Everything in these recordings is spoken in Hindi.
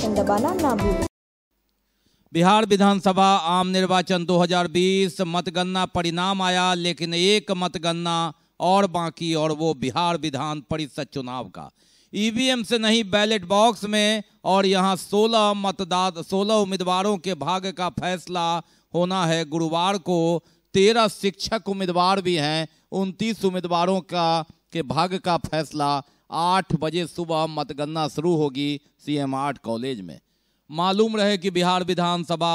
बटन दबाना ना भूलें बिहार विधानसभा आम निर्वाचन 2020 मतगणना परिणाम आया लेकिन एक मतगणना और बाकी और वो बिहार विधान परिषद चुनाव का ईवीएम e से नहीं बैलेट बॉक्स में और यहां 16 मतदाता 16 उम्मीदवारों के भाग का फैसला होना है गुरुवार को 13 शिक्षक उम्मीदवार भी हैं उनतीस उम्मीदवारों का के भाग का फैसला आठ बजे सुबह मतगणना शुरू होगी सीएम आर्ट कॉलेज में मालूम रहे कि बिहार विधानसभा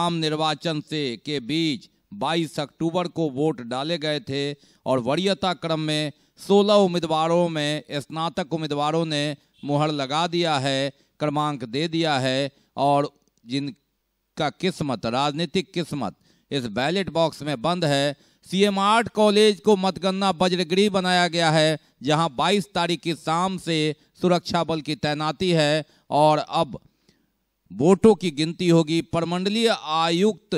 आम निर्वाचन से के बीच 22 अक्टूबर को वोट डाले गए थे और वरीयता क्रम में 16 उम्मीदवारों में स्नातक उम्मीदवारों ने मुहर लगा दिया है क्रमांक दे दिया है और जिनका किस्मत राजनीतिक किस्मत इस बैलेट बॉक्स में बंद है सीएम आर्ट कॉलेज को मतगणना वज्रगृह बनाया गया है जहां 22 तारीख की शाम से सुरक्षा बल की तैनाती है और अब वोटों की गिनती होगी परमंडलीय आयुक्त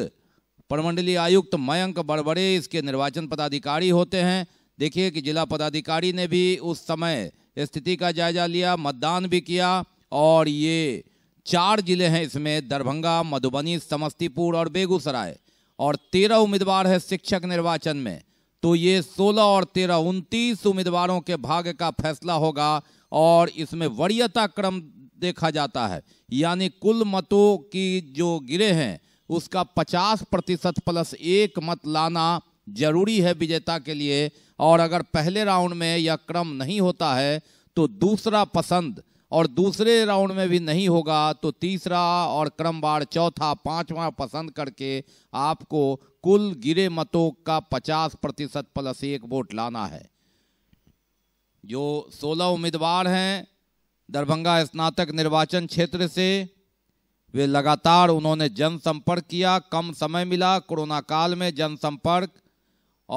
परमंडलीय आयुक्त मयंक बड़बड़े इसके निर्वाचन पदाधिकारी होते हैं देखिए कि जिला पदाधिकारी ने भी उस समय स्थिति का जायजा लिया मतदान भी किया और ये चार जिले हैं इसमें दरभंगा मधुबनी समस्तीपुर और बेगूसराय और तेरह उम्मीदवार है शिक्षक निर्वाचन में तो ये सोलह और तेरह उनतीस उम्मीदवारों के भाग्य का फैसला होगा और इसमें वरीयता क्रम देखा जाता है यानी कुल मतों की जो गिरे हैं उसका 50 प्रतिशत प्लस एक मत लाना जरूरी है विजेता के लिए और अगर पहले राउंड में यह क्रम नहीं होता है तो दूसरा पसंद और दूसरे राउंड में भी नहीं होगा तो तीसरा और क्रमवार चौथा पांचवा पसंद करके आपको कुल गिरे मतों का 50 प्रतिशत प्लस एक वोट लाना है जो 16 उम्मीदवार हैं दरभंगा स्नातक निर्वाचन क्षेत्र से वे लगातार उन्होंने जनसंपर्क किया कम समय मिला कोरोना काल में जनसंपर्क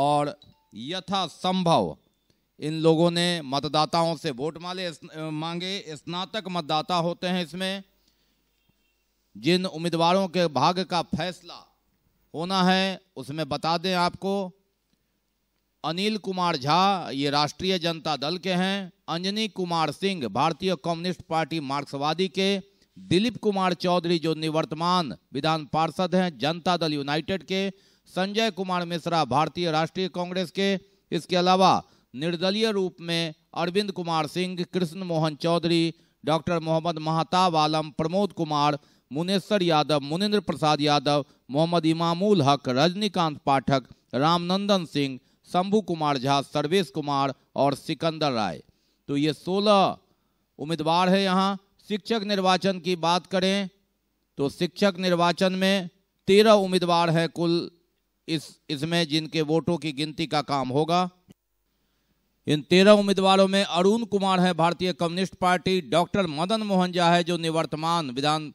और यथासंभव इन लोगों ने मतदाताओं से वोट माले मांगे स्नातक मतदाता होते हैं इसमें जिन उम्मीदवारों के भाग्य का फैसला होना है उसमें बता दें आपको अनिल कुमार झा ये राष्ट्रीय जनता दल के हैं अंजनी कुमार सिंह भारतीय कम्युनिस्ट पार्टी मार्क्सवादी के दिलीप कुमार चौधरी जो निवर्तमान विधान पार्षद हैं जनता दल यूनाइटेड के संजय कुमार मिश्रा भारतीय राष्ट्रीय कांग्रेस के इसके अलावा निर्दलीय रूप में अरविंद कुमार सिंह कृष्ण मोहन चौधरी डॉक्टर मोहम्मद महताब आलम प्रमोद कुमार मुनेश्वर यादव मुनिन्द्र प्रसाद यादव मोहम्मद इमामुल हक रजनीकांत पाठक रामनंदन सिंह शंभू कुमार झा सर्वेश कुमार और सिकंदर राय तो ये 16 उम्मीदवार है यहाँ शिक्षक निर्वाचन की बात करें तो शिक्षक निर्वाचन में तेरह उम्मीदवार हैं कुल इस इसमें जिनके वोटों की गिनती का काम होगा इन तेरह उम्मीदवारों में अरुण कुमार हैं भारतीय communist party doctor Madan Mohan Jha है जो निवर्तमान विधान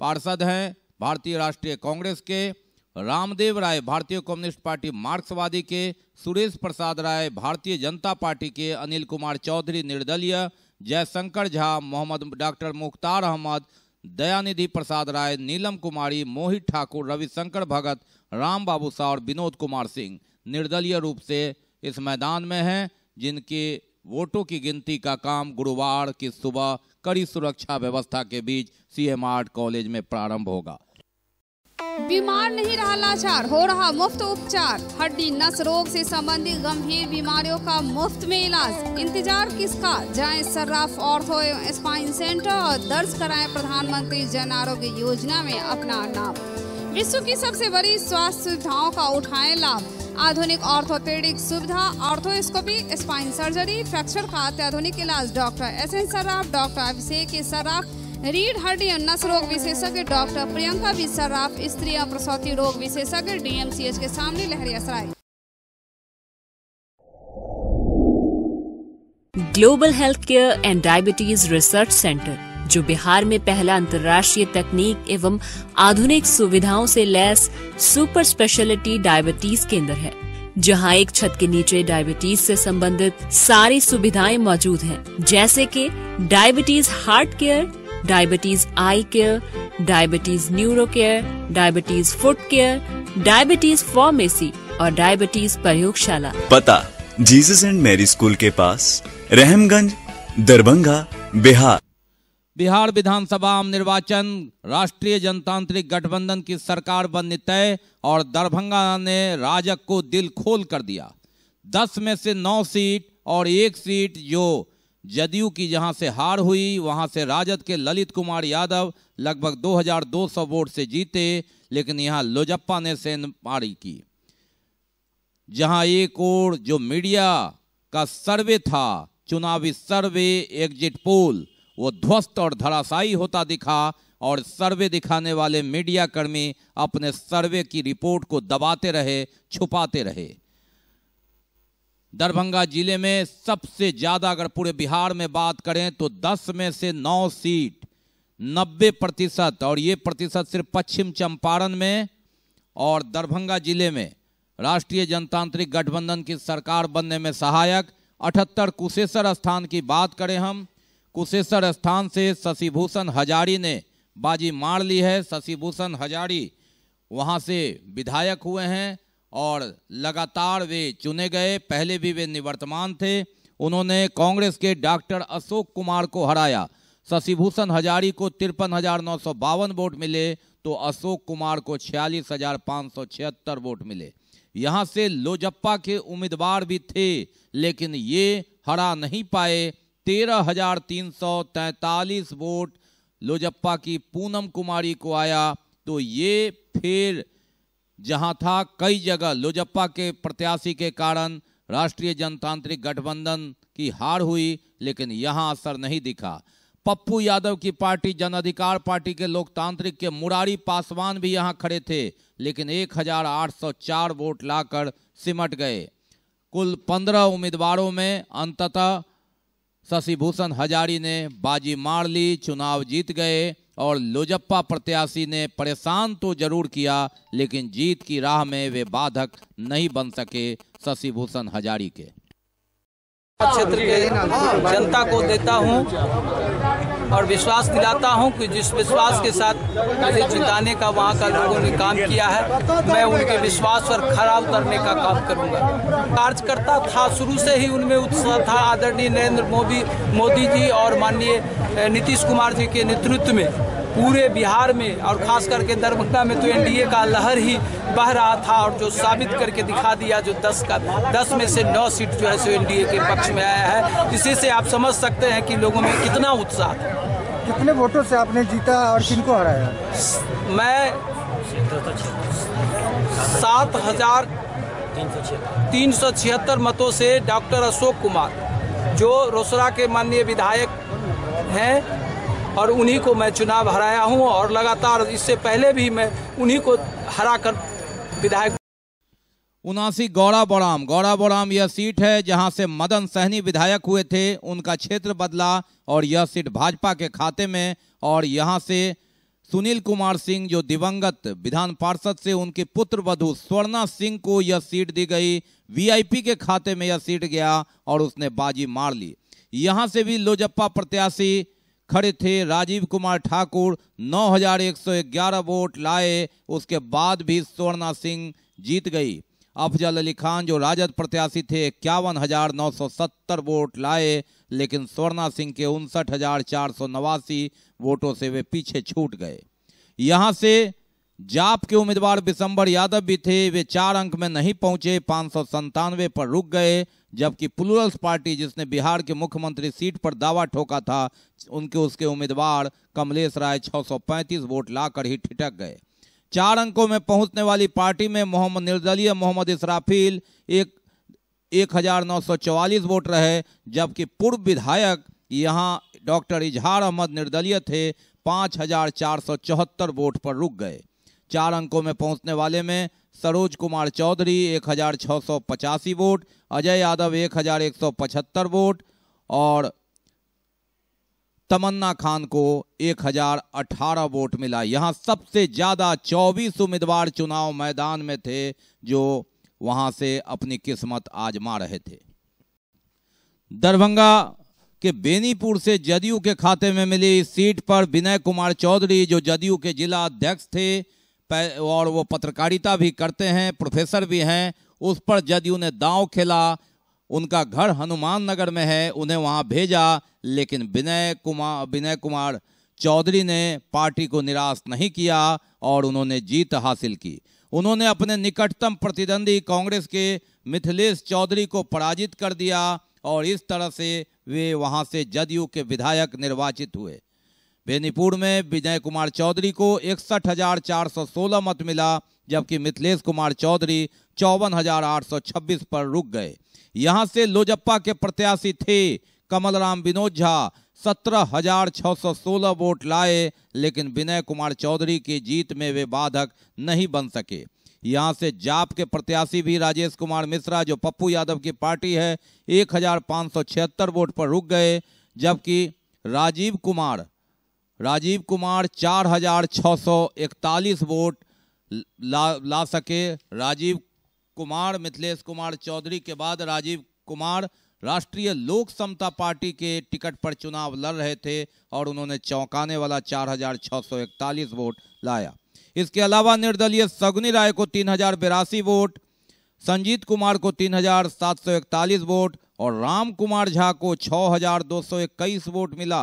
पार्षद हैं भारतीय राष्ट्रीय कांग्रेस के रामदेव राय भारतीय कम्युनिस्ट पार्टी मार्क्सवादी के सुरेश प्रसाद राय भारतीय जनता पार्टी के अनिल कुमार चौधरी निर्दलीय जयशंकर झा मोहम्मद डॉक्टर मुख्तार अहमद दयानिधि प्रसाद राय नीलम कुमारी मोहित ठाकुर रविशंकर भगत राम बाबू साह और विनोद कुमार सिंह निर्दलीय रूप से इस मैदान में हैं जिनके वोटों की गिनती का काम गुरुवार की सुबह कड़ी सुरक्षा व्यवस्था के बीच सीएम आर्ट कॉलेज में प्रारंभ होगा बीमार नहीं रहा लाचार हो रहा मुफ्त उपचार हड्डी नस रोग से संबंधित गंभीर बीमारियों का मुफ्त में इलाज इंतजार किसका जाएं सर्राफ ऑर्थो स्पाइन सेंटर और दर्ज कराएं प्रधानमंत्री जन आरोग्य योजना में अपना नाम विश्व की सबसे बड़ी स्वास्थ्य सुविधाओं का उठाएं लाभ आधुनिक ऑर्थोपेडिक सुविधा ऑर्थोस्कोपी स्पाइन सर्जरी फ्रैक्चर का अत्याधुनिक इलाज doctor S N Saraf doctor Abhishek Saraf रीड हड्डी नस रोग विशेषज्ञ डॉक्टर प्रियंका बी सराफ स्त्री और प्रसौति रोग विशेषज्ञ डीएमसीएच के सामने Laheria Sarai global health care and diabetes research center जो बिहार में पहला अंतर्राष्ट्रीय तकनीक एवं आधुनिक सुविधाओं से लैस सुपर स्पेशलिटी डायबिटीज केंद्र है जहां एक छत के नीचे डायबिटीज से संबंधित सारी सुविधाएं मौजूद हैं, जैसे कि diabetes heart care diabetes eye care diabetes neuro care diabetes foot care diabetes pharmacy और डायबिटीज प्रयोगशाला पता जीसस एंड मैरी स्कूल के पास रहमगंज दरभंगा बिहार बिहार विधानसभा आम निर्वाचन राष्ट्रीय जनतांत्रिक गठबंधन की सरकार बनने तय और दरभंगा ने राजक को दिल खोल कर दिया दस में से नौ सीट और एक सीट जो जदयू की जहां से हार हुई वहां से राजद के ललित कुमार यादव लगभग 2200 वोट से जीते लेकिन यहां लोजप्पा ने सेन पारी की जहां एक और जो मीडिया का सर्वे था चुनावी सर्वे एग्जिट पोल वो ध्वस्त और धराशायी होता दिखा और सर्वे दिखाने वाले मीडिया कर्मी अपने सर्वे की रिपोर्ट को दबाते रहे छुपाते रहे दरभंगा जिले में सबसे ज़्यादा अगर पूरे बिहार में बात करें तो 10 में से 9 सीट 90 प्रतिशत और ये प्रतिशत सिर्फ पश्चिम चंपारण में और दरभंगा जिले में राष्ट्रीय जनतांत्रिक गठबंधन की सरकार बनने में सहायक 78 कुशेश्वर स्थान की बात करें हम कुशेश्वर स्थान से शशिभूषण हजारी ने बाजी मार ली है शशिभूषण हजारी वहां से विधायक हुए हैं और लगातार वे चुने गए पहले भी वे निवर्तमान थे उन्होंने कांग्रेस के डॉक्टर अशोक कुमार को हराया शशिभूषण हजारी को तिरपन हजार नौ सौ बावन वोट मिले तो अशोक कुमार को छियालीस हजार पाँच सौ छिहत्तर वोट मिले यहाँ से लोजप्पा के उम्मीदवार भी थे लेकिन ये हरा नहीं पाए तेरह हजार तीन सौ तैतालीस वोट लोजप्पा की पूनम कुमारी को आया तो ये फिर जहां था कई जगह लोजप्पा के प्रत्याशी के कारण राष्ट्रीय जनतांत्रिक गठबंधन की हार हुई लेकिन यहां असर नहीं दिखा पप्पू यादव की पार्टी जन अधिकार पार्टी के लोकतांत्रिक के मुरारी पासवान भी यहां खड़े थे लेकिन 1804 वोट लाकर सिमट गए कुल 15 उम्मीदवारों में अंततः शशिभूषण हजारी ने बाजी मार ली चुनाव जीत गए और लोजप्पा प्रत्याशी ने परेशान तो जरूर किया लेकिन जीत की राह में वे बाधक नहीं बन सके शशिभूषण हजारी के क्षेत्र के जनता को देता हूं और विश्वास दिलाता हूं कि जिस विश्वास के साथ मुझे जिताने का वहां का लोगों ने काम किया है मैं उनके विश्वास पर खरा उतरने का काम करूंगा कार्यकर्ता था शुरू से ही उनमें उत्साह था आदरणीय नरेंद्र मोदी मोदी जी और माननीय नीतीश कुमार जी के नेतृत्व में पूरे बिहार में और ख़ास करके दरभंगा में तो एनडीए का लहर ही बह रहा था और जो साबित करके दिखा दिया जो दस का दस में से नौ सीट जो है सो एनडीए के पक्ष में आया है इसी से आप समझ सकते हैं कि लोगों में कितना उत्साह कितने वोटों से आपने जीता और किनको हराया मैं सात हजार तीन सौ छिहत्तर मतों से डॉक्टर अशोक कुमार जो रोसरा के माननीय विधायक हैं और उन्हीं को मैं चुनाव हराया हूँ और लगातार इससे पहले भी मैं उन्हीं को हरा कर विधायक उनासी गौड़ा बौराम गौड़ा बोराम यह सीट है जहां से मदन सहनी विधायक हुए थे उनका क्षेत्र बदला और यह सीट भाजपा के खाते में और यहां से सुनील कुमार सिंह जो दिवंगत विधान पार्षद से उनके पुत्र वधु स्वर्णा सिंह को यह सीट दी गई वीआईपी के खाते में यह सीट गया और उसने बाजी मार ली यहां से भी लोजप्पा प्रत्याशी खड़े थे राजीव कुमार ठाकुर 9,111 वोट लाए उसके बाद भी स्वर्णा सिंह जीत गई अफजल अली खान जो राजद प्रत्याशी थे इक्यावन हजार नौ सौ सत्तर वोट लाए लेकिन स्वर्णा सिंह के उनसठ हजार चार सौ नवासी वोटों से वे पीछे छूट गए यहां से जाप के उम्मीदवार बिशंबर यादव भी थे वे चार अंक में नहीं पहुंचे पाँच पर रुक गए जबकि प्लूरल्स पार्टी जिसने बिहार के मुख्यमंत्री सीट पर दावा ठोका था उनके उसके उम्मीदवार कमलेश राय 635 वोट लाकर ही ठिटक गए चार अंकों में पहुंचने वाली पार्टी में मोहम्मद निर्दलीय मोहम्मद इसराफील एक एक वोट रहे जबकि पूर्व विधायक यहाँ डॉक्टर इजहार अहमद निर्दलीय थे पाँच वोट पर रुक गए चार अंकों में पहुंचने वाले में सरोज कुमार चौधरी एक वोट अजय यादव एक वोट और तमन्ना खान को 1018 वोट मिला यहां सबसे ज़्यादा 24 उम्मीदवार चुनाव मैदान में थे जो वहां से अपनी किस्मत आजमा रहे थे दरभंगा के बेनीपुर से जदयू के खाते में मिली इस सीट पर विनय कुमार चौधरी जो जदयू के जिला अध्यक्ष थे और वो पत्रकारिता भी करते हैं प्रोफेसर भी हैं उस पर जदयू ने दांव खेला उनका घर हनुमान नगर में है उन्हें वहाँ भेजा लेकिन विनय कुमार विनय कुमार चौधरी ने पार्टी को निराश नहीं किया और उन्होंने जीत हासिल की उन्होंने अपने निकटतम प्रतिद्वंदी कांग्रेस के मिथिलेश चौधरी को पराजित कर दिया और इस तरह से वे वहां से जदयू के विधायक निर्वाचित हुए बेनीपुर में विजय कुमार चौधरी को इकसठ हजार चार सौ सोलह मत मिला जबकि मिथिलेश कुमार चौधरी चौवन हजार आठ सौ छब्बीस पर रुक गए यहां से लोजप्पा के प्रत्याशी थे कमलराम विनोद झा सत्रह हजार छ सौ सोलह वोट लाए लेकिन विनय कुमार चौधरी की जीत में वे बाधक नहीं बन सके यहां से जाप के प्रत्याशी भी राजेश कुमार मिश्रा जो पप्पू यादव की पार्टी है एक हजार सौ छिहत्तर वोट पर रुक गए जबकि राजीव कुमार राजीव कुमार 4,641 वोट ला ला सके राजीव कुमार मिथिलेश कुमार चौधरी के बाद राजीव कुमार राष्ट्रीय लोक समता पार्टी के टिकट पर चुनाव लड़ रहे थे और उन्होंने चौंकाने वाला 4,641 वोट लाया इसके अलावा निर्दलीय सगुनी राय को तीन वोट संजीत कुमार को 3,741 वोट और राम कुमार झा को इक्कीस वोट मिला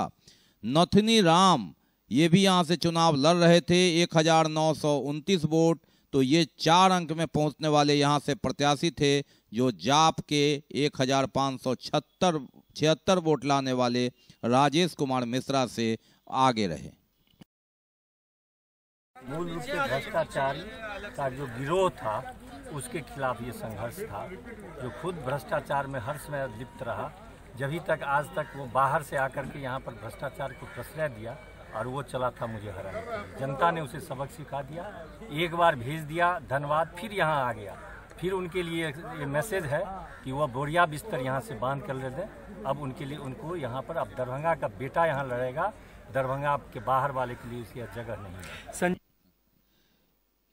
नथनी राम ये भी यहाँ से चुनाव लड़ रहे थे एक वोट तो ये चार अंक में पहुंचने वाले यहाँ से प्रत्याशी थे जो जाप के एक हजार सौ छिहत्तर वोट लाने वाले राजेश कुमार मिश्रा से आगे रहे मूल रूप से भ्रष्टाचार का जो गिरोह था उसके खिलाफ ये संघर्ष था जो खुद भ्रष्टाचार में हर समय लिप्त रहा जब ही तक आज तक वो बाहर से आकर के यहाँ पर भ्रष्टाचार को प्रश्रय दिया और वो चला था मुझे हराने के लिए जनता ने उसे सबक सिखा दिया एक बार भेज दिया धन्यवाद फिर यहाँ आ गया फिर उनके लिए ये मैसेज है कि वह बोरिया बिस्तर यहाँ से बांध कर ले दें अब उनके लिए उनको यहाँ पर अब दरभंगा का बेटा यहाँ लड़ेगा दरभंगा के बाहर वाले के लिए उसकी जगह नहीं है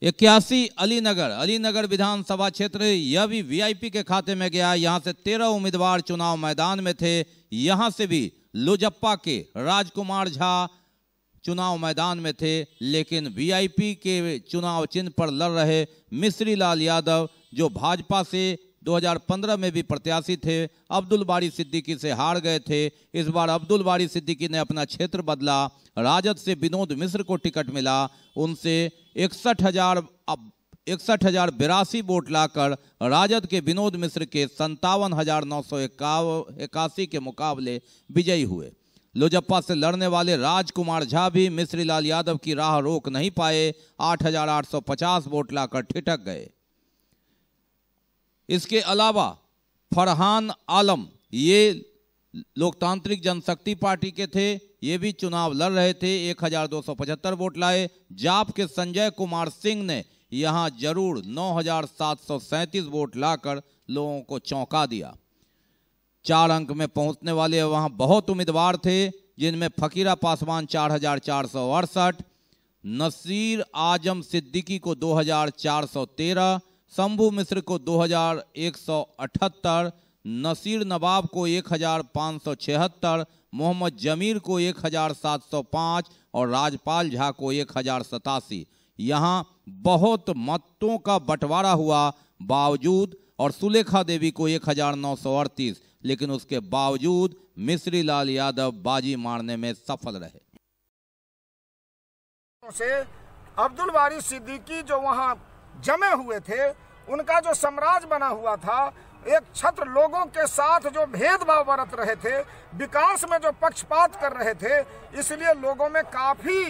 इक्यासी अली नगर अली नगर विधानसभा क्षेत्र यह भी वीआईपी के खाते में गया यहाँ से तेरह उम्मीदवार चुनाव मैदान में थे यहाँ से भी लोजप्पा के राजकुमार झा चुनाव मैदान में थे लेकिन वीआईपी के चुनाव चिन्ह पर लड़ रहे मिश्री लाल यादव जो भाजपा से 2015 में भी प्रत्याशी थे अब्दुल बारी सिद्दीकी से हार गए थे इस बार अब्दुल बारी सिद्दीकी ने अपना क्षेत्र बदला राजद से विनोद मिश्र को टिकट मिला उनसे इकसठ हजार इकसठ हजार बिरासी वोट लाकर राजद के विनोद मिश्र के संतावन हजार नौ सौ इक्यासी के मुकाबले विजयी हुए लोजप्पा से लड़ने वाले राजकुमार झा भी मिश्रीलाल यादव की राह रोक नहीं पाए 8,850 वोट लाकर ठिठक गए इसके अलावा फरहान आलम ये लोकतांत्रिक जनशक्ति पार्टी के थे ये भी चुनाव लड़ रहे थे 1275 वोट लाए जाप के संजय कुमार सिंह ने यहाँ जरूर 9737 वोट लाकर लोगों को चौंका दिया चार अंक में पहुंचने वाले वहाँ बहुत उम्मीदवार थे जिनमें फकीरा पासवान चार हजार चार सौ अड़सठ नसीर आजम सिद्दीकी को 2413 शंभू मिश्र को 2178, नसीर नवाब को 1576, मोहम्मद जमीर को 1705 और राजपाल झा को एक हजार सतासी यहाँ बहुत मतों का बंटवारा हुआ बावजूद और सुलेखा देवी को एक हजार नौ सौ अड़तीस लेकिन उसके बावजूद मिश्री लाल यादव बाजी मारने में सफल रहे से अब्दुल बारी सिद्दीकी जो वहाँ जमे हुए थे उनका जो साम्राज बना हुआ था एक छत्र लोगों के साथ जो भेदभाव बरत रहे थे विकास में जो पक्षपात कर रहे थे इसलिए लोगों में काफी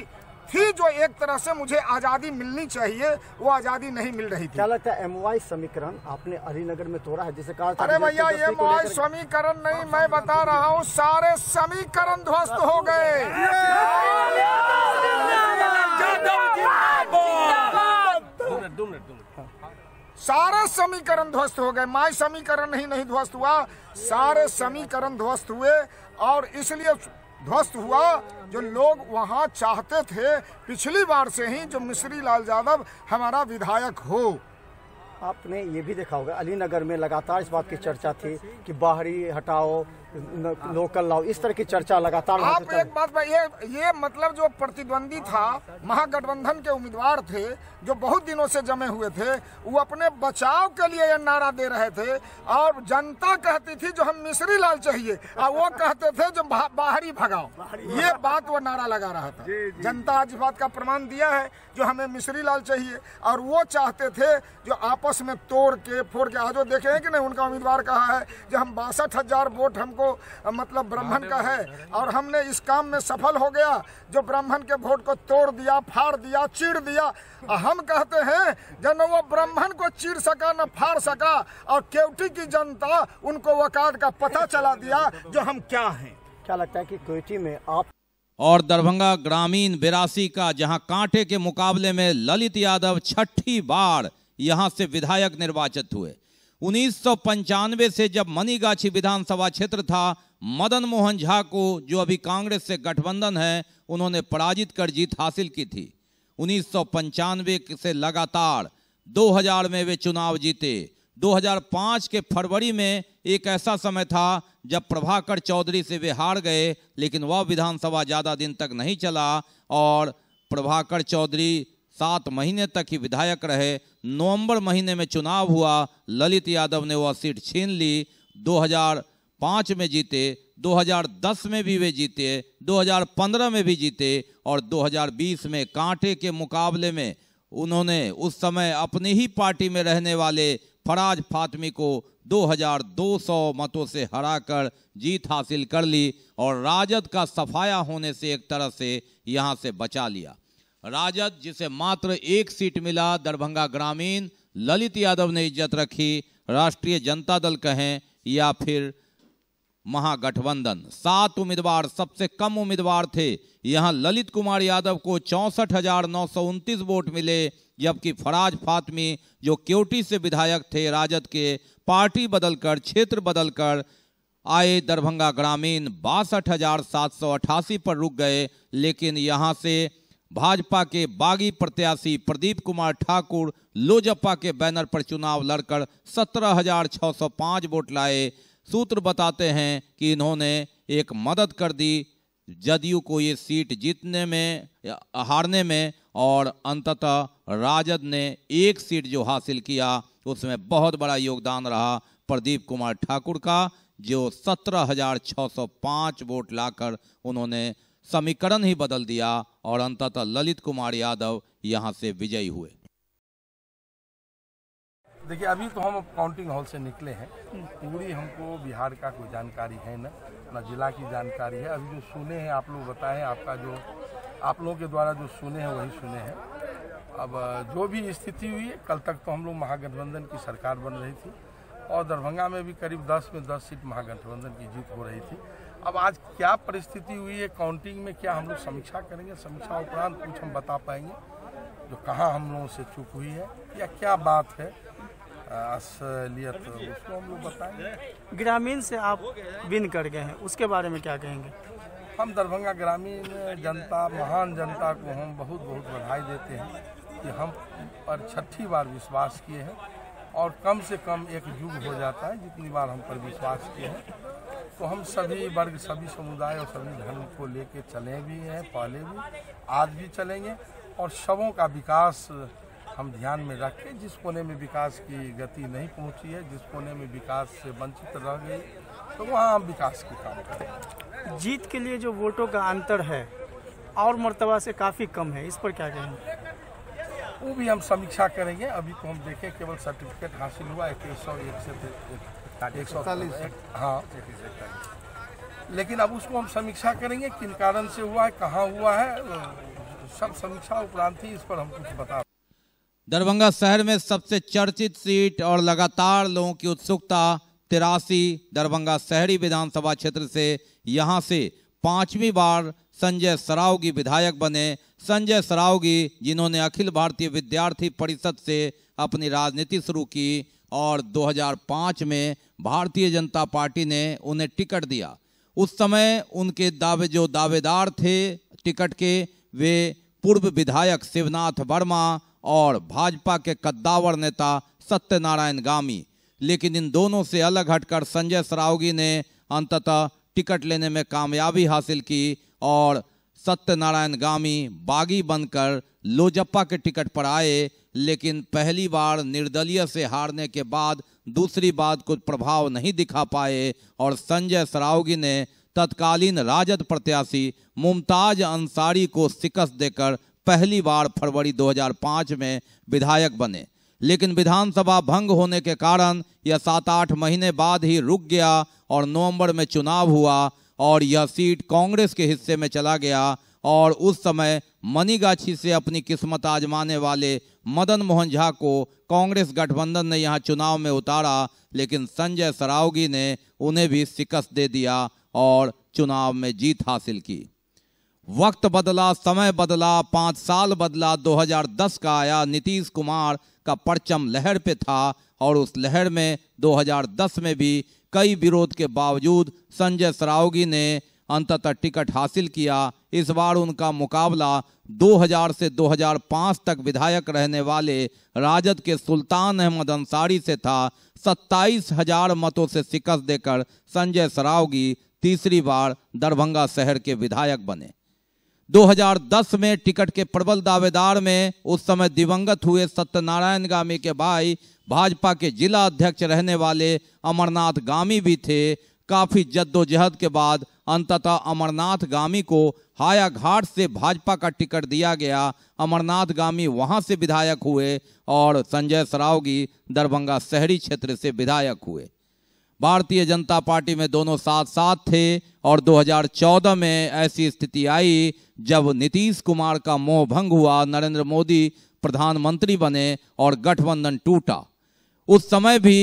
थी जो एक तरह से मुझे आज़ादी मिलनी चाहिए वो आज़ादी नहीं मिल रही थी क्या लगता है एमवाई समीकरण आपने अलीनगर में तोड़ा है जिसे कहा अरे भैया ये एमवाई समीकरण नहीं मैं बता रहा हूँ सारे समीकरण ध्वस्त हो गए हाँ। सारे समीकरण ध्वस्त हो गए माय समीकरण ही नहीं ध्वस्त हुआ सारे समीकरण ध्वस्त हुए और इसलिए ध्वस्त हुआ जो लोग वहाँ चाहते थे पिछली बार से ही जो मिश्री लाल यादव हमारा विधायक हो आपने ये भी देखा होगा अली नगर में लगातार इस बात की चर्चा थी कि बाहरी हटाओ लोकल लाओ इस तरह की चर्चा लगातार आप एक बात ये ये मतलब जो प्रतिद्वंदी था महागठबंधन के उम्मीदवार थे जो बहुत दिनों से जमे हुए थे वो अपने बचाव के लिए ये नारा दे रहे थे और जनता कहती थी जो हम मिश्री लाल चाहिए और वो कहते थे जो बा, बाहरी भगाओ ये बात वो नारा लगा रहा था जनता आज बात का प्रमाण दिया है जो हमें मिश्री लाल चाहिए और वो चाहते थे जो आपस में तोड़ के फोड़ के आज वो देखे कि नहीं उनका उम्मीदवार कहा है जो हम बासठ हजार वोट हमको मतलब ब्राह्मण का है और हमने इस काम में सफल हो गया जो ब्राह्मण के वोट को तोड़ दिया फाड़ दिया चीर दिया हम कहते हैं जब वो ब्राह्मण को चीर सका न फाड़ सका और केवटी की जनता उनको वकात का पता चला दिया जो हम क्या हैं क्या लगता है कि केवटी में आप और दरभंगा ग्रामीण बिरासी का जहां कांटे के मुकाबले में ललित यादव छठी बार यहां से विधायक निर्वाचित हुए उन्नीस से जब मनीगाछी विधानसभा क्षेत्र था मदन मोहन झा को जो अभी कांग्रेस से गठबंधन है उन्होंने पराजित कर जीत हासिल की थी उन्नीस से लगातार 2000 में वे चुनाव जीते 2005 के फरवरी में एक ऐसा समय था जब प्रभाकर चौधरी से वे हार गए लेकिन वह विधानसभा ज़्यादा दिन तक नहीं चला और प्रभाकर चौधरी सात महीने तक ही विधायक रहे नवंबर महीने में चुनाव हुआ ललित यादव ने वह सीट छीन ली 2005 में जीते 2010 में भी वे जीते 2015 में भी जीते और 2020 में कांटे के मुकाबले में उन्होंने उस समय अपनी ही पार्टी में रहने वाले फराज फातमी को 2200 मतों से हराकर जीत हासिल कर ली और राजद का सफाया होने से एक तरह से यहाँ से बचा लिया राजद जिसे मात्र एक सीट मिला दरभंगा ग्रामीण ललित यादव ने इज्जत रखी राष्ट्रीय जनता दल कहें या फिर महागठबंधन सात उम्मीदवार सबसे कम उम्मीदवार थे यहां ललित कुमार यादव को चौंसठ वोट मिले जबकि फराज फातमी जो क्योटी से विधायक थे राजद के पार्टी बदलकर क्षेत्र बदलकर आए दरभंगा ग्रामीण बासठ पर रुक गए लेकिन यहां से भाजपा के बागी प्रत्याशी प्रदीप कुमार ठाकुर लोजपा के बैनर पर चुनाव लड़कर 17,605 वोट लाए सूत्र बताते हैं कि इन्होंने एक मदद कर दी जदयू को ये सीट जीतने में हारने में और अंततः राजद ने एक सीट जो हासिल किया उसमें बहुत बड़ा योगदान रहा प्रदीप कुमार ठाकुर का जो 17,605 वोट लाकर उन्होंने समीकरण ही बदल दिया और अंततः ललित कुमार यादव यहां से विजयी हुए देखिए अभी तो हम काउंटिंग हॉल से निकले हैं पूरी हमको बिहार का कोई जानकारी है ना ना जिला की जानकारी है अभी जो सुने हैं आप लोग बताएं आपका जो आप लोगों के द्वारा जो सुने हैं वही सुने हैं अब जो भी स्थिति हुई है कल तक तो हम लोग महागठबंधन की सरकार बन रही थी और दरभंगा में भी करीब 10 में 10 सीट महागठबंधन की जीत हो रही थी अब आज क्या परिस्थिति हुई है काउंटिंग में क्या हम लोग समीक्षा करेंगे समीक्षा उपरांत कुछ हम बता पाएंगे जो कहाँ हम लोगों से चुप हुई है या क्या बात है असलियत उसको हम लोग बताएंगे ग्रामीण से आप विन कर गए हैं उसके बारे में क्या कहेंगे हम दरभंगा ग्रामीण जनता महान जनता को हम बहुत बहुत बधाई देते हैं कि हम पर छठी बार विश्वास किए हैं और कम से कम एक युग हो जाता है जितनी बार हम पर विश्वास किए हैं तो हम सभी वर्ग सभी समुदाय और सभी धर्म को लेके चले भी हैं पहले भी आज भी चलेंगे और सबों का विकास हम ध्यान में रख के जिस कोने में विकास की गति नहीं पहुंची है जिस कोने में विकास से वंचित रह गई तो वहाँ हम विकास की काम करें जीत के लिए जो वोटों का अंतर है और मरतबा से काफ़ी कम है इस पर क्या कहेंगे वो भी हम समीक्षा करेंगे अभी तो हम देखें केवल सर्टिफिकेट हासिल हुआ एक सौ एक से एक सौ हाँ लेकिन अब उसको हम समीक्षा करेंगे किन कारण से हुआ है कहाँ हुआ है सब समीक्षा उपरांत ही इस पर हम कुछ बता दरभंगा शहर में सबसे चर्चित सीट और लगातार लोगों की उत्सुकता तिरासी दरभंगा शहरी विधानसभा क्षेत्र से यहां से पांचवी बार संजय सरावगी विधायक बने संजय सरावगी जिन्होंने अखिल भारतीय विद्यार्थी परिषद से अपनी राजनीति शुरू की और 2005 में भारतीय जनता पार्टी ने उन्हें टिकट दिया उस समय उनके दावे जो दावेदार थे टिकट के वे पूर्व विधायक शिवनाथ वर्मा और भाजपा के कद्दावर नेता सत्यनारायण गामी लेकिन इन दोनों से अलग हटकर संजय सरावगी ने अंततः टिकट लेने में कामयाबी हासिल की और सत्यनारायण गामी बागी बनकर लोजप्पा के टिकट पर आए लेकिन पहली बार निर्दलीय से हारने के बाद दूसरी बार कुछ प्रभाव नहीं दिखा पाए और संजय सरावगी ने तत्कालीन राजद प्रत्याशी मुमताज अंसारी को शिकस्त देकर पहली बार फरवरी 2005 में विधायक बने लेकिन विधानसभा भंग होने के कारण यह सात आठ महीने बाद ही रुक गया और नवंबर में चुनाव हुआ और यह सीट कांग्रेस के हिस्से में चला गया और उस समय मनीगाछी से अपनी किस्मत आजमाने वाले मदन मोहन झा को कांग्रेस गठबंधन ने यहां चुनाव में उतारा लेकिन संजय सरावगी ने उन्हें भी शिकस्त दे दिया और चुनाव में जीत हासिल की वक्त बदला समय बदला पाँच साल बदला 2010 का आया नीतीश कुमार का परचम लहर पे था और उस लहर में 2010 में भी कई विरोध के बावजूद संजय सरावगी ने अंततः टिकट हासिल किया इस बार उनका मुकाबला 2000 से 2005 तक विधायक रहने वाले राजद के सुल्तान अहमद अंसारी से था सत्ताईस हजार मतों से शिकस्त देकर संजय सरावगी तीसरी बार दरभंगा शहर के विधायक बने 2010 में टिकट के प्रबल दावेदार में उस समय दिवंगत हुए सत्यनारायण गामी के भाई भाजपा के जिला अध्यक्ष रहने वाले अमरनाथ गामी भी थे काफ़ी जद्दोजहद के बाद अंततः अमरनाथ गामी को हायाघाट से भाजपा का टिकट दिया गया अमरनाथ गामी वहां से विधायक हुए और संजय सरावगी दरभंगा शहरी क्षेत्र से विधायक हुए भारतीय जनता पार्टी में दोनों साथ साथ थे और 2014 में ऐसी स्थिति आई जब नीतीश कुमार का मोह भंग हुआ नरेंद्र मोदी प्रधानमंत्री बने और गठबंधन टूटा उस समय भी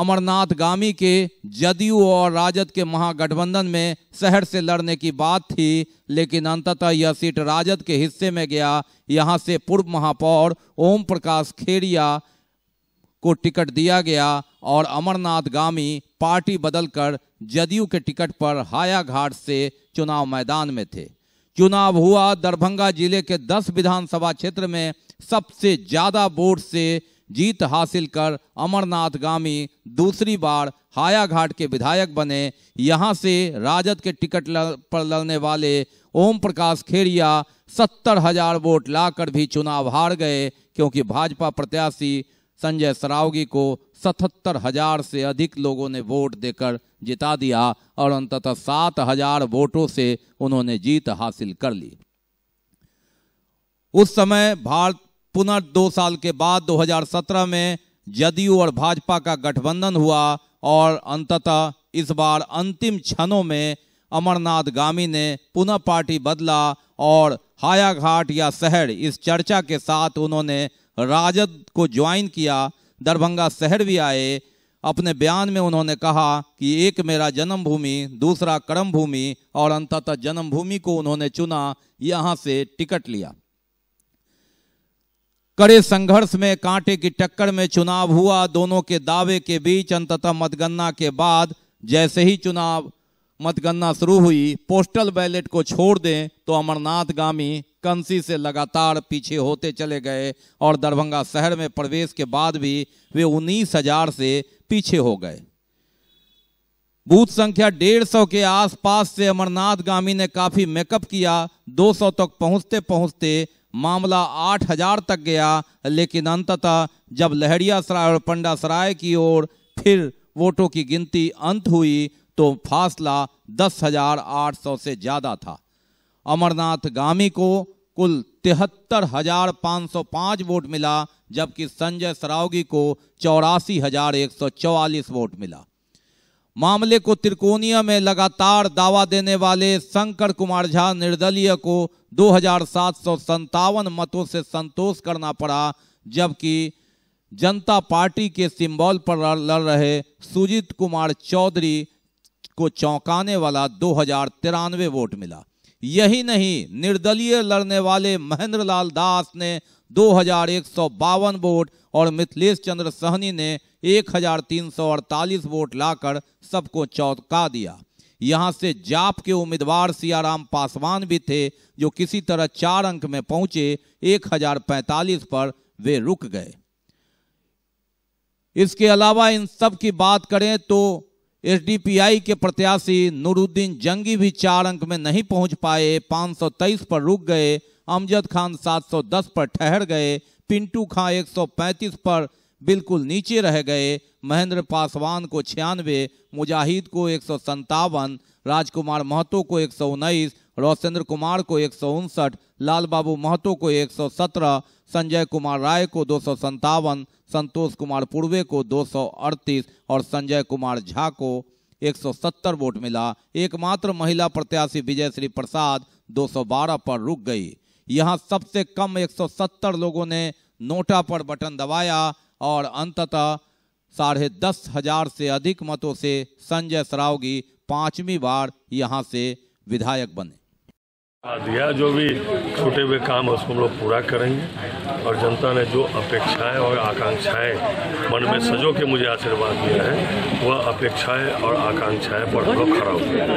अमरनाथ गामी के जदयू और राजद के महागठबंधन में शहर से लड़ने की बात थी लेकिन अंततः यह सीट राजद के हिस्से में गया यहां से पूर्व महापौर ओम प्रकाश खेड़िया को टिकट दिया गया और अमरनाथ गामी पार्टी बदलकर जदयू के टिकट पर हायाघाट से चुनाव मैदान में थे चुनाव हुआ दरभंगा जिले के 10 विधानसभा क्षेत्र में सबसे ज्यादा वोट से जीत हासिल कर अमरनाथ गामी दूसरी बार हायाघाट के विधायक बने यहां से राजद के टिकट पर लड़ने वाले ओम प्रकाश खेरिया सत्तर हजार वोट लाकर भी चुनाव हार गए क्योंकि भाजपा प्रत्याशी संजय सरावगी को सतहत्तर हजार से अधिक लोगों ने वोट देकर जिता दिया और अंततः सात हजार वोटों से उन्होंने जीत हासिल कर ली उस समय भारत पुनः दो साल के बाद 2017 में जदयू और भाजपा का गठबंधन हुआ और अंततः इस बार अंतिम क्षणों में अमरनाथ गामी ने पुनः पार्टी बदला और हायाघाट या शहर इस चर्चा के साथ उन्होंने राजद को ज्वाइन किया दरभंगा शहर भी आए अपने बयान में उन्होंने कहा कि एक मेरा जन्मभूमि दूसरा कर्म भूमि और अंततः जन्मभूमि को उन्होंने चुना यहां से टिकट लिया कड़े संघर्ष में कांटे की टक्कर में चुनाव हुआ दोनों के दावे के बीच अंततः मतगणना के बाद जैसे ही चुनाव मतगणना शुरू हुई पोस्टल बैलेट को छोड़ दें तो अमरनाथ गामी कंसी से लगातार पीछे होते चले गए और दरभंगा शहर में प्रवेश के बाद भी वे उन्नीस हजार से पीछे हो गए बूथ संख्या डेढ़ सौ के आसपास से अमरनाथ गामी ने काफ़ी मेकअप किया 200 तक पहुंचते पहुंचते मामला 8000 तक गया लेकिन अंततः जब लहरिया सराय और पंडा सराय की ओर फिर वोटों की गिनती अंत हुई तो फासला दस हजार आठ सौ से ज़्यादा था अमरनाथ गामी को कुल तिहत्तर हजार पाँच सौ पाँच वोट मिला जबकि संजय सरावगी को चौरासी हजार एक सौ चौवालीस वोट मिला मामले को त्रिकोणीय में लगातार दावा देने वाले शंकर कुमार झा निर्दलीय को दो हजार सात सौ संतावन मतों से संतोष करना पड़ा जबकि जनता पार्टी के सिंबल पर लड़ रहे सुजीत कुमार चौधरी को चौंकाने वाला दो हजार तिरानवे वोट मिला यही नहीं निर्दलीय लड़ने वाले महेंद्र लाल दास ने दो हजार एक सौ बावन वोट और मिथिलेश चंद्र सहनी ने एक हजार तीन सौ अड़तालीस वोट लाकर सबको चौंका दिया यहां से जाप के उम्मीदवार सियाराम पासवान भी थे जो किसी तरह चार अंक में पहुंचे एक हजार पैंतालीस पर वे रुक गए इसके अलावा इन सब की बात करें तो एसडीपीआई के प्रत्याशी नूरुद्दीन जंगी भी चार अंक में नहीं पहुंच पाए 523 पर रुक गए अमजद खान 710 पर ठहर गए पिंटू खां 135 पर बिल्कुल नीचे रह गए महेंद्र पासवान को छियानवे मुजाहिद को एक राजकुमार महतो को एक रोशेंद्र कुमार को एक लाल बाबू महतो को 117, संजय कुमार राय को दो संतोष कुमार पूर्वे को 238 और संजय कुमार झा को 170 वोट मिला एकमात्र महिला प्रत्याशी विजय श्री प्रसाद 212 पर रुक गई यहां सबसे कम 170 लोगों ने नोटा पर बटन दबाया और अंततः साढ़े दस हजार से अधिक मतों से संजय सरावगी पांचवी बार यहां से विधायक बने दिया जो भी छूटे हुए काम है उसको हम लोग पूरा करेंगे और जनता ने जो अपेक्षाएं और आकांक्षाएं मन में सजो के मुझे आशीर्वाद दिया है वह अपेक्षाएं और आकांक्षाएं पर हम लोग खड़ा हुए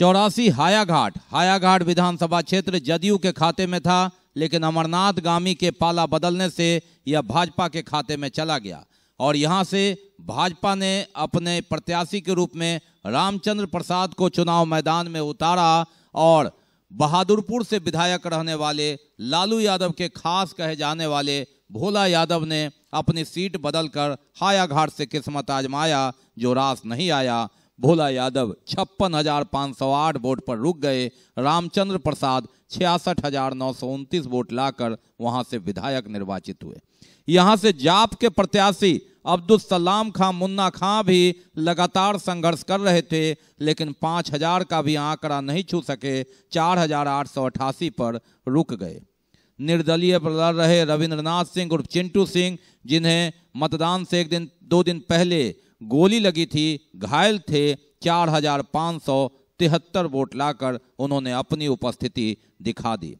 चौरासी हायाघाट हायाघाट विधानसभा क्षेत्र जदयू के खाते में था लेकिन अमरनाथ गामी के पाला बदलने से यह भाजपा के खाते में चला गया और यहाँ से भाजपा ने अपने प्रत्याशी के रूप में रामचंद्र प्रसाद को चुनाव मैदान में उतारा और बहादुरपुर से विधायक रहने वाले लालू यादव के खास कहे जाने वाले भोला यादव ने अपनी सीट बदलकर हायाघाट से किस्मत आजमाया जो रास नहीं आया भोला यादव छप्पन हजार पाँच सौ आठ वोट पर रुक गए रामचंद्र प्रसाद छियासठ हजार नौ सौ उनतीस वोट लाकर वहां से विधायक निर्वाचित हुए यहां से जाप के प्रत्याशी अब्दुलसलाम खां मुन्ना खां भी लगातार संघर्ष कर रहे थे लेकिन पाँच हजार का भी आंकड़ा नहीं छू सके चार हजार आठ सौ अठासी पर रुक गए निर्दलीय पर लड़ रहे रविंद्रनाथ सिंह उर्फ चिंटू सिंह जिन्हें मतदान से एक दिन दो दिन पहले गोली लगी थी घायल थे चार हजार पाँच सौ तिहत्तर वोट लाकर उन्होंने अपनी उपस्थिति दिखा दी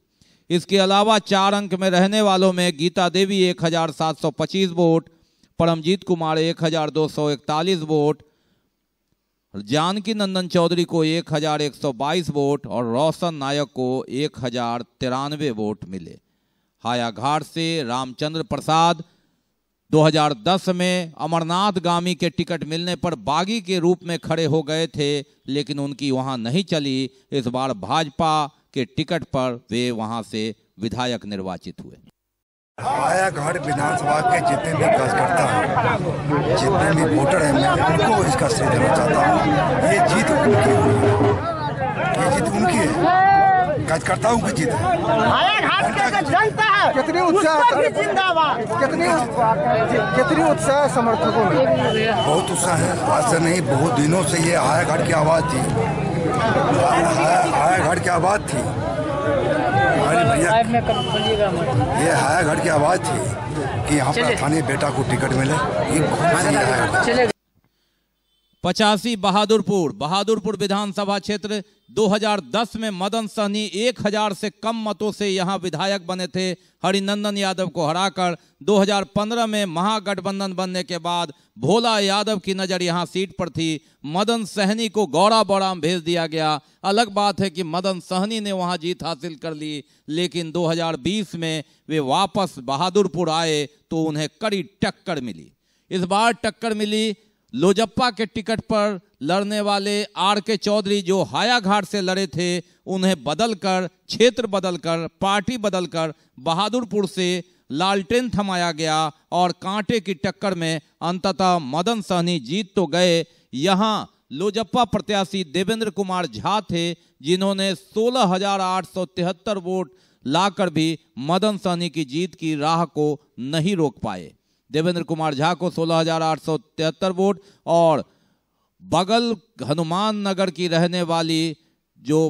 इसके अलावा चार अंक में रहने वालों में गीता देवी 1725 वोट परमजीत कुमार एक हजार दो सौ इकतालीस वोट जानकी नंदन चौधरी को एक हजार एक सौ बाईस वोट और रोशन नायक को एक हजार तिरानवे वोट मिले हायाघाट से रामचंद्र प्रसाद 2010 में अमरनाथ गामी के टिकट मिलने पर बागी के रूप में खड़े हो गए थे लेकिन उनकी वहां नहीं चली इस बार भाजपा के टिकट पर वे वहां से विधायक निर्वाचित हुए माया विधानसभा के जितने भी कार्यकर्ता हैं जितने भी वोटर हैं मैं उनको इसका श्रेय देना चाहता हूँ ये जीत उनकी है ये जीत उनकी है कार्यकर्ताओं की जीत है कितनी उत्साह कितनी कितनी उत्साह समर्थकों में बहुत उत्साह है आज से नहीं बहुत दिनों से ये आया घाट की आवाज़ थी आया घाट की आवाज़ थी अरे भैया ये हायाघाट की आवाज़ थी कि यहाँ पर थाने बेटा को टिकट मिले ये घोषणा है पचासी बहादुरपुर बहादुरपुर विधानसभा क्षेत्र 2010 में मदन सहनी 1000 से कम मतों से यहां विधायक बने थे हरिनंदन यादव को हराकर 2015 में महागठबंधन बनने के बाद भोला यादव की नज़र यहां सीट पर थी मदन सहनी को गौरा बौराम भेज दिया गया अलग बात है कि मदन सहनी ने वहां जीत हासिल कर ली लेकिन 2020 में वे वापस बहादुरपुर आए तो उन्हें कड़ी टक्कर मिली इस बार टक्कर मिली लोजप्पा के टिकट पर लड़ने वाले आर के चौधरी जो हायाघाट से लड़े थे उन्हें बदलकर क्षेत्र बदलकर पार्टी बदलकर बहादुरपुर से लालटेन थमाया गया और कांटे की टक्कर में अंततः मदन सहनी जीत तो गए यहाँ लोजप्पा प्रत्याशी देवेंद्र कुमार झा थे जिन्होंने सोलह वोट लाकर भी मदन सहनी की जीत की राह को नहीं रोक पाए देवेंद्र कुमार झा को सोलह वोट और बगल हनुमान नगर की रहने वाली जो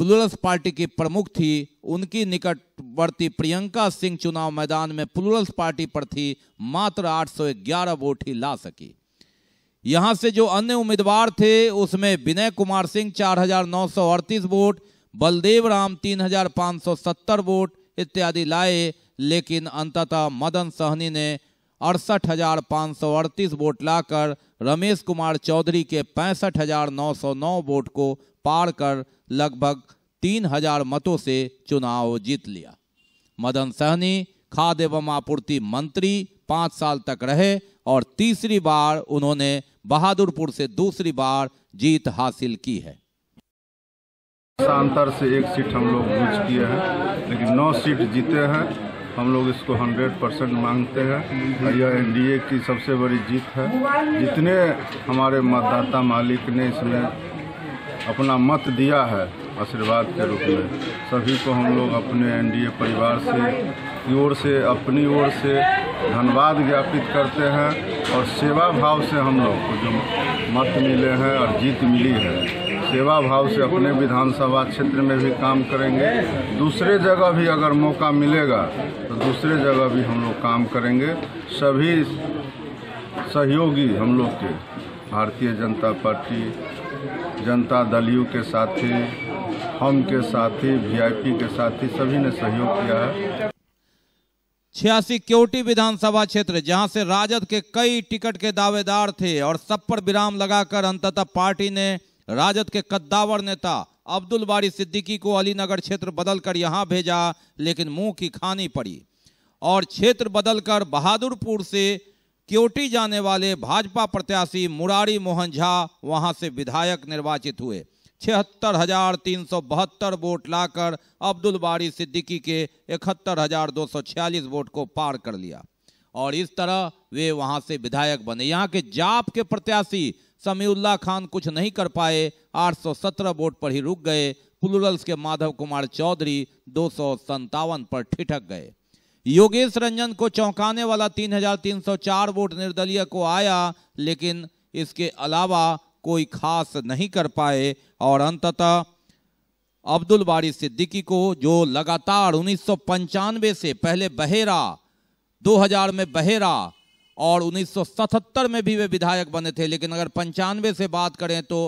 प्लुरल्स पार्टी की प्रमुख थी उनकी निकटवर्ती प्रियंका सिंह चुनाव मैदान में प्लूरस पार्टी पर थी मात्र 811 वोट ही ला सकी यहां से जो अन्य उम्मीदवार थे उसमें विनय कुमार सिंह चार वोट बलदेव राम 3,570 वोट इत्यादि लाए लेकिन अंततः मदन सहनी ने अड़सठ हजार सौ अड़तीस वोट लाकर रमेश कुमार चौधरी के पैंसठ हजार नौ सौ नौ वोट को पार कर लगभग तीन हजार मतों से चुनाव जीत लिया मदन सहनी खाद्य एवं आपूर्ति मंत्री पाँच साल तक रहे और तीसरी बार उन्होंने बहादुरपुर से दूसरी बार जीत हासिल की है शांतर से एक सीट हम लोग यूज किए हैं लेकिन नौ सीट जीते हैं हम लोग इसको 100 परसेंट मांगते हैं यह एनडीए की सबसे बड़ी जीत है जितने हमारे मतदाता मालिक ने इसमें अपना मत दिया है आशीर्वाद के रूप में सभी को हम लोग अपने एनडीए परिवार से की ओर से अपनी ओर से धन्यवाद ज्ञापित करते हैं और सेवा भाव से हम लोग को जो मत मिले हैं और जीत मिली है सेवा भाव से अपने विधानसभा क्षेत्र में भी काम करेंगे दूसरे जगह भी अगर मौका मिलेगा तो दूसरे जगह भी हम लोग काम करेंगे सभी सहयोगी हम लोग के भारतीय जनता पार्टी जनता दलियों के साथी हम के साथी वीआईपी के साथी सभी ने सहयोग किया है छियासी क्योटी विधानसभा क्षेत्र जहां से राजद के कई टिकट के दावेदार थे और सब पर विराम लगाकर अंततः पार्टी ने राजद के कद्दावर नेता अब्दुल बारी सिद्दीकी को अलीनगर क्षेत्र बदलकर यहां भेजा लेकिन मुंह की खानी पड़ी और क्षेत्र बदलकर बहादुरपुर से क्योटी जाने वाले भाजपा प्रत्याशी मुरारी मोहन झा वहां से विधायक निर्वाचित हुए छिहत्तर हजार तीन सौ बहत्तर वोट लाकर अब्दुल बारी सिद्दीकी के इकहत्तर हजार दो सौ छियालीस वोट को पार कर लिया और इस तरह वे वहां से विधायक बने यहाँ के जाप के प्रत्याशी समीउल्ला खान कुछ नहीं कर पाए 817 वोट पर ही रुक गए प्लूरल्स के माधव कुमार चौधरी दो पर ठिठक गए योगेश रंजन को चौंकाने वाला 3,304 वोट निर्दलीय को आया लेकिन इसके अलावा कोई खास नहीं कर पाए और अंततः अब्दुल बारी सिद्दीकी को जो लगातार उन्नीस से पहले बहेरा 2000 में बहेरा और 1977 में भी वे विधायक बने थे लेकिन अगर पंचानवे से बात करें तो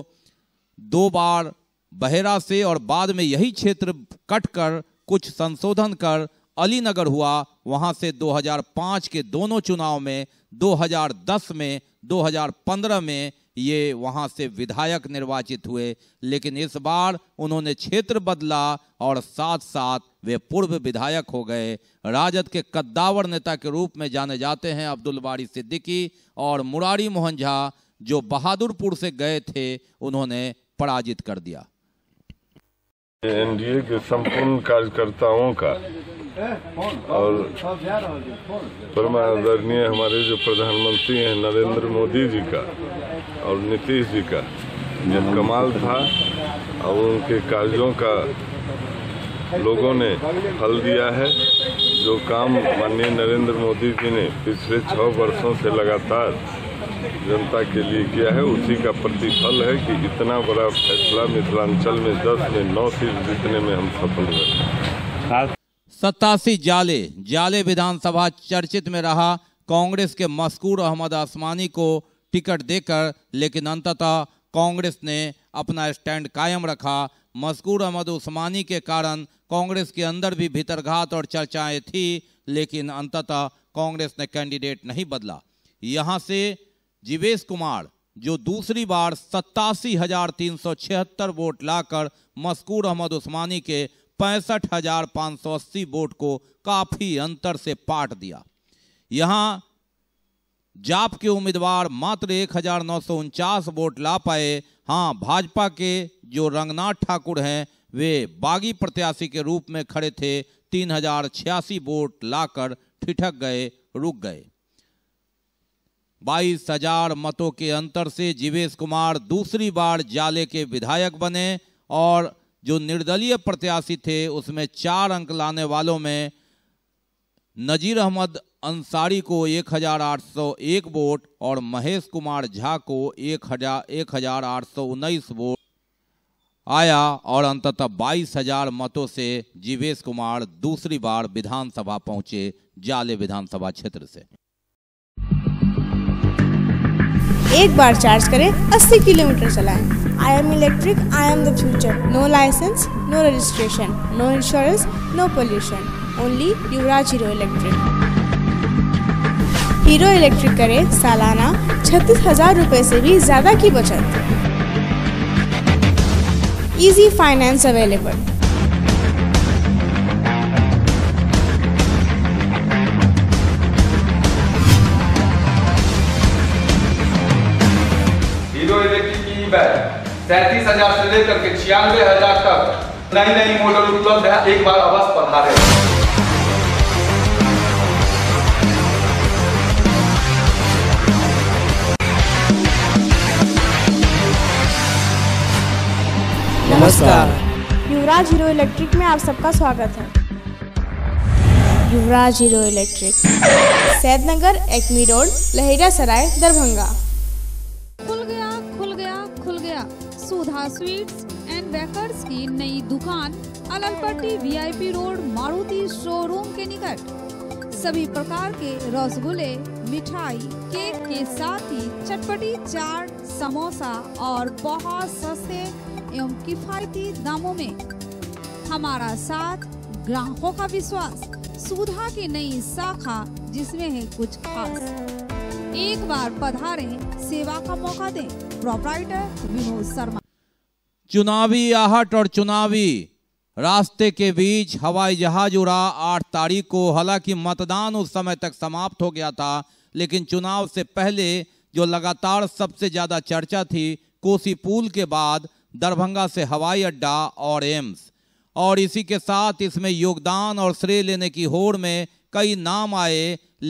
दो बार बहेरा से और बाद में यही क्षेत्र कट कर कुछ संशोधन कर अलीनगर हुआ वहां से 2005 के दोनों चुनाव में 2010 में 2015 में ये वहाँ से विधायक निर्वाचित हुए लेकिन इस बार उन्होंने क्षेत्र बदला और साथ साथ वे पूर्व विधायक हो गए राजद के कद्दावर नेता के रूप में जाने जाते हैं अब्दुल बारी सिद्दीकी और मुरारी मोहन झा जो बहादुरपुर से गए थे उन्होंने पराजित कर दिया एनडीए के संपूर्ण कार्यकर्ताओं का और परमादरणीय हमारे जो प्रधानमंत्री हैं नरेंद्र मोदी जी का और नीतीश जी का जो कमाल था और उनके कार्यों का लोगों ने फल दिया है जो काम माननीय नरेंद्र मोदी जी ने पिछले छः वर्षों से लगातार जनता के लिए किया है उसी का प्रतिफल है कि इतना बड़ा फैसला मिथिलांचल में दस में नौ सीट जीतने में हम सफल हुए सतासी जाले जाले विधानसभा चर्चित में रहा कांग्रेस के मस्कूर अहमद आसमानी को टिकट देकर लेकिन अंततः कांग्रेस ने अपना स्टैंड कायम रखा मस्कूर अहमद उस्मानी के कारण कांग्रेस के अंदर भी भीतरघात और चर्चाएं थी लेकिन अंततः कांग्रेस ने कैंडिडेट नहीं बदला यहां से जिवेश कुमार जो दूसरी बार सत्तासी वोट लाकर मस्कूर अहमद उस्मानी के पैंसठ हजार पाँच सौ अस्सी वोट को काफी अंतर से पाट दिया यहां जाप के उम्मीदवार मात्र एक हजार नौ सौ उनचास वोट ला पाए हां भाजपा के जो रंगनाथ ठाकुर हैं वे बागी प्रत्याशी के रूप में खड़े थे तीन हजार छियासी वोट लाकर ठिठक गए रुक गए बाईस हजार मतों के अंतर से जीवेश कुमार दूसरी बार जाले के विधायक बने और जो निर्दलीय प्रत्याशी थे उसमें चार अंक लाने वालों में नजीर अहमद अंसारी को 1801 वोट और महेश कुमार झा को एक हजार आठ सौ उन्नीस वोट आया और अंततः बाईस हजार मतों से जीवेश कुमार दूसरी बार विधानसभा पहुंचे जाले विधानसभा क्षेत्र से एक बार चार्ज करें 80 किलोमीटर चलाएं। I am electric I am the future no license no registration no insurance no pollution only Yuvraj Hero electric Hero electric करे सालाना छत्तीस हजार रूपए से भी ज़्यादा की बचत इजी फाइनेंस अवेलेबल सैंतीस हजार से लेकर के छियानवे हजार तक नई नई मॉडल उपलब्ध है एक बार अवश्य पढ़ा रहे नमस्कार युवराज हीरो इलेक्ट्रिक में आप सबका स्वागत है Yuvraj Hero electric Saidnagar Acme road Laheria Sarai Darbhanga sweets and bakers की नई दुकान Allalpatti VIP road Maruti showroom के निकट सभी प्रकार के रसगुल्ले मिठाई केक के साथ ही चटपटी चाट समोसा और बहुत सस्ते एवं किफायती दामों में हमारा साथ ग्राहकों का विश्वास सुधा की नई शाखा जिसमें है कुछ खास एक बार पधारें सेवा का मौका दें प्रोपराइटर विनोद शर्मा चुनावी आहट और चुनावी रास्ते के बीच हवाई जहाज उड़ा आठ तारीख को हालांकि मतदान उस समय तक समाप्त हो गया था लेकिन चुनाव से पहले जो लगातार सबसे ज़्यादा चर्चा थी कोसी पुल के बाद दरभंगा से हवाई अड्डा और एम्स और इसी के साथ इसमें योगदान और श्रेय लेने की होड़ में कई नाम आए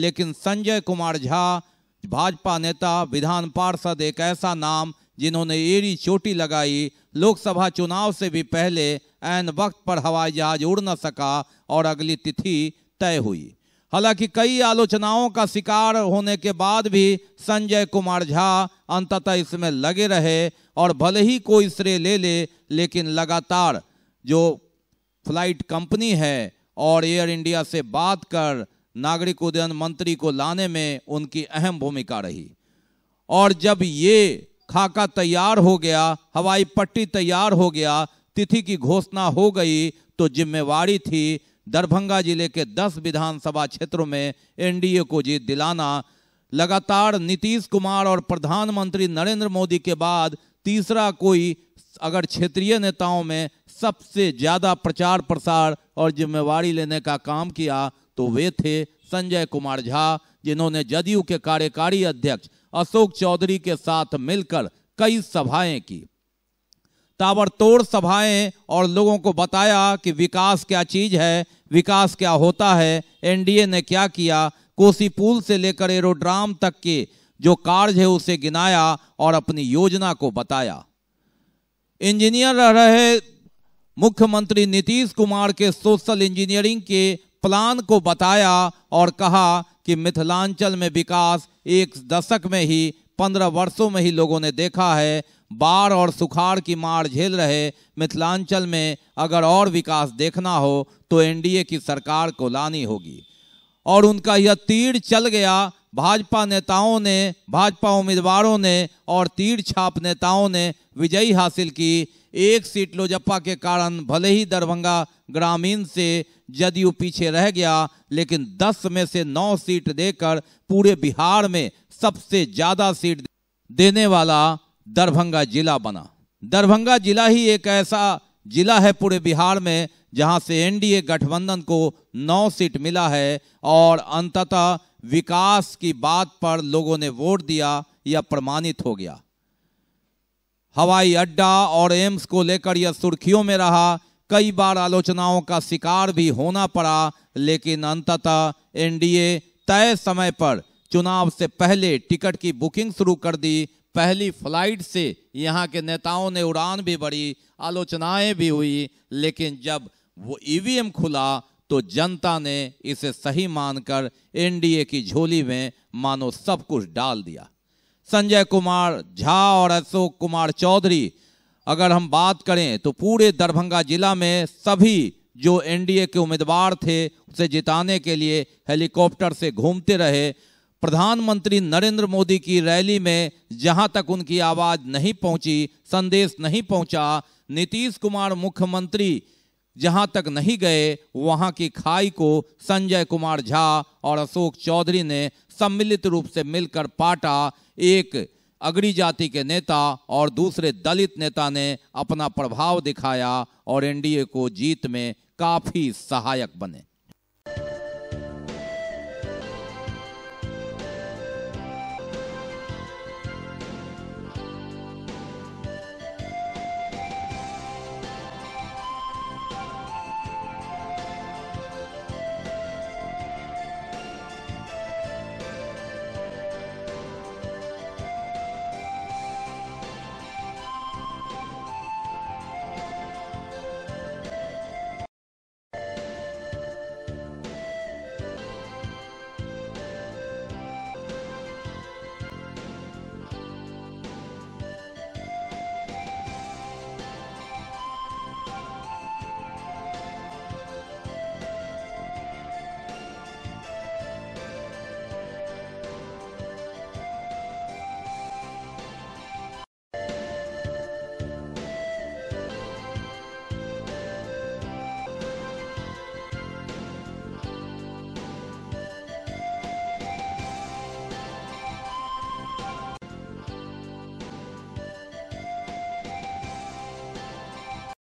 लेकिन संजय कुमार झा भाजपा नेता विधान पार्षद एक ऐसा नाम जिन्होंने एड़ी चोटी लगाई लोकसभा चुनाव से भी पहले ऐन वक्त पर हवाई जहाज उड़ न सका और अगली तिथि तय हुई हालांकि कई आलोचनाओं का शिकार होने के बाद भी संजय कुमार झा अंततः इसमें लगे रहे और भले ही कोई श्रेय ले ले लेकिन लगातार जो फ्लाइट कंपनी है और एयर इंडिया से बात कर नागरिक उड्डयन मंत्री को लाने में उनकी अहम भूमिका रही और जब ये खाका तैयार हो गया हवाई पट्टी तैयार हो गया तिथि की घोषणा हो गई तो जिम्मेवारी थी दरभंगा जिले के 10 विधानसभा क्षेत्रों में एनडीए को जीत दिलाना लगातार नीतीश कुमार और प्रधानमंत्री नरेंद्र मोदी के बाद तीसरा कोई अगर क्षेत्रीय नेताओं में सबसे ज़्यादा प्रचार प्रसार और जिम्मेवारी लेने का काम किया तो वे थे संजय कुमार झा जिन्होंने जदयू के कार्यकारी अध्यक्ष अशोक चौधरी के साथ मिलकर कई सभाएं की ताबड़तोड़ सभाएं और लोगों को बताया कि विकास क्या चीज़ है विकास क्या होता है एनडीए ने क्या किया कोसी पुल से लेकर एरोड्राम तक के जो कार्य है उसे गिनाया और अपनी योजना को बताया इंजीनियर रहे मुख्यमंत्री नीतीश कुमार के सोशल इंजीनियरिंग के प्लान को बताया और कहा कि मिथिलांचल में विकास एक दशक में ही पंद्रह वर्षों में ही लोगों ने देखा है बाढ़ और सुखाड़ की मार झेल रहे मिथिलांचल में अगर और विकास देखना हो तो एनडीए की सरकार को लानी होगी और उनका यह तीर चल गया भाजपा नेताओं ने भाजपा उम्मीदवारों ने और तीर छाप नेताओं ने विजयी हासिल की एक सीट लोजपा के कारण भले ही दरभंगा ग्रामीण से जदयू पीछे रह गया लेकिन 10 में से 9 सीट देकर पूरे बिहार में सबसे ज़्यादा सीट देने वाला दरभंगा जिला बना दरभंगा जिला ही एक ऐसा जिला है पूरे बिहार में जहां से एनडीए गठबंधन को 9 सीट मिला है और अंततः विकास की बात पर लोगों ने वोट दिया यह प्रमाणित हो गया हवाई अड्डा और एम्स को लेकर यह सुर्खियों में रहा कई बार आलोचनाओं का शिकार भी होना पड़ा लेकिन अंततः एनडीए तय समय पर चुनाव से पहले टिकट की बुकिंग शुरू कर दी पहली फ्लाइट से यहां के नेताओं ने उड़ान भी बढ़ी आलोचनाएं भी हुई लेकिन जब वो ईवीएम खुला तो जनता ने इसे सही मानकर एनडीए की झोली में मानो सब कुछ डाल दिया संजय कुमार झा और अशोक कुमार चौधरी अगर हम बात करें तो पूरे दरभंगा जिला में सभी जो एनडीए के उम्मीदवार थे उसे जिताने के लिए हेलीकॉप्टर से घूमते रहे प्रधानमंत्री नरेंद्र मोदी की रैली में जहां तक उनकी आवाज नहीं पहुंची संदेश नहीं पहुंचा नीतीश कुमार मुख्यमंत्री जहां तक नहीं गए वहां की खाई को संजय कुमार झा और अशोक चौधरी ने सम्मिलित रूप से मिलकर पाटा एक अगड़ी जाति के नेता और दूसरे दलित नेता ने अपना प्रभाव दिखाया और एनडीए को जीत में काफी सहायक बने